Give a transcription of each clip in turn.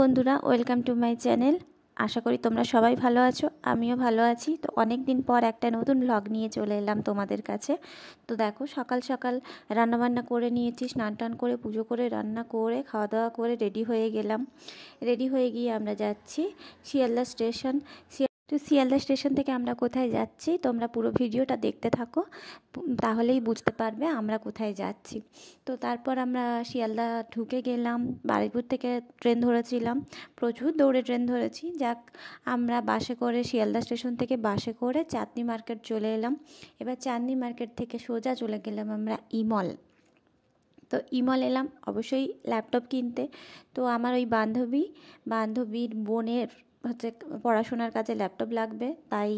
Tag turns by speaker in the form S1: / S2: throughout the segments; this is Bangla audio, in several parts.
S1: বন্ধুরা ওয়েলকাম টু মাই চ্যানেল আশা করি তোমরা সবাই ভালো আছো আমিও ভালো আছি তো অনেক দিন পর একটা নতুন ব্লগ নিয়ে চলে এলাম তোমাদের কাছে তো দেখো সকাল সকাল রান্নাবান্না করে নিয়েছি স্নান টান করে পুজো করে রান্না করে খাওয়া দাওয়া করে রেডি হয়ে গেলাম রেডি হয়ে গিয়ে আমরা যাচ্ছি শিয়ালদা স্টেশন তো শিয়ালদা স্টেশন থেকে আমরা কোথায় যাচ্ছি তোমরা পুরো ভিডিওটা দেখতে থাকো তাহলেই বুঝতে পারবে আমরা কোথায় যাচ্ছি তো তারপর আমরা শিয়ালদা ঢুকে গেলাম বারিপুর থেকে ট্রেন ধরেছিলাম প্রচুর দৌড়ে ট্রেন ধরেছি যাক আমরা বাসে করে শিয়ালদা স্টেশন থেকে বাসে করে চাঁদনি মার্কেট চলে এলাম এবার চাঁদনি মার্কেট থেকে সোজা চলে গেলাম আমরা ইমল তো ইমল এলাম অবশ্যই ল্যাপটপ কিনতে তো আমার ওই বান্ধবী বান্ধবীর বোনের হচ্ছে পড়াশোনার কাজে ল্যাপটপ লাগবে তাই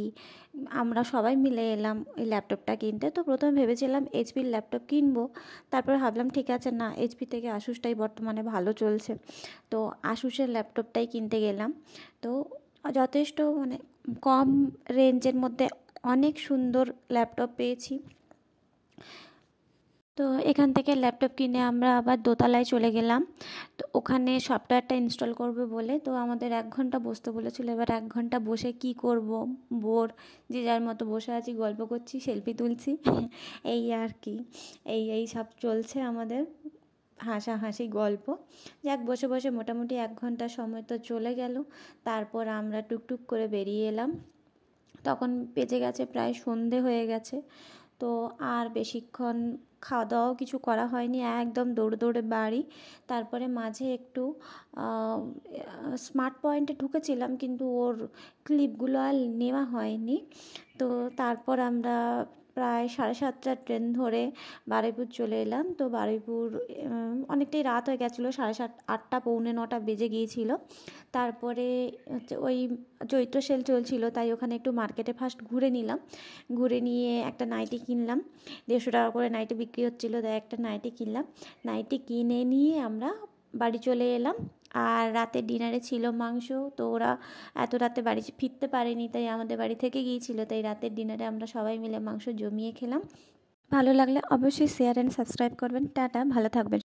S1: আমরা সবাই মিলে এলাম এই ল্যাপটপটা কিনতে তো প্রথমে ভেবেছিলাম এইচপির ল্যাপটপ কিনবো তারপরে ভাবলাম ঠিক আছে না এইচপি থেকে আশুসটাই বর্তমানে ভালো চলছে তো আশুসের ল্যাপটপটাই কিনতে গেলাম তো যথেষ্ট মানে কম রেঞ্জের মধ্যে অনেক সুন্দর ল্যাপটপ পেয়েছি তো এখান থেকে ল্যাপটপ কিনে আমরা আবার দোতলায় চলে গেলাম তো ওখানে সফটওয়্যারটা ইনস্টল করবে বলে তো আমাদের এক ঘন্টা বসতে বলেছিল এবার এক ঘন্টা বসে কি করব বোর যে যার মতো বসে আছি গল্প করছি সেলফি তুলছি এই আর কি এই এই সব চলছে আমাদের হাসাহাসি গল্প যাক বসে বসে মোটামুটি এক ঘন্টা সময় তো চলে গেল তারপর আমরা টুকটুক করে বেরিয়ে এলাম তখন বেজে গেছে প্রায় সন্ধে হয়ে গেছে তো আর বেশিক্ষণ খাওয়া দাওয়াও কিছু করা হয়নি একদম দৌড়ে দৌড়ে বাড়ি তারপরে মাঝে একটু স্মার্ট পয়েন্টে ঢুকেছিলাম কিন্তু ওর ক্লিপগুলো আর নেওয়া হয়নি তো তারপর আমরা প্রায় সাড়ে সাতটার ট্রেন ধরে বারুইপুর চলে এলাম তো বারুইপুর অনেকটাই রাত হয়ে গেছিলো সাড়ে সাত আটটা পৌনে নটা বেজে গিয়েছিল তারপরে হচ্ছে ওই চৈত্র সেল চলছিল তাই ওখানে একটু মার্কেটে ফার্স্ট ঘুরে নিলাম ঘুরে নিয়ে একটা নাইটি কিনলাম দেড়শো টাকা করে নাইটি বিক্রি হচ্ছিলো তাই একটা নাইটি কিনলাম নাইটি কিনে নিয়ে আমরা বাড়ি চলে এলাম আর রাতে ডিনারে ছিল মাংস তো ওরা এত রাতে বাড়ি ফিরতে পারেনি তাই আমাদের বাড়ি থেকে গিয়েছিল তাই রাতের ডিনারে আমরা সবাই মিলে মাংস জমিয়ে খেলাম ভালো লাগলে অবশ্যই শেয়ার অ্যান্ড সাবস্ক্রাইব করবেন টাটা ভালো থাকবেন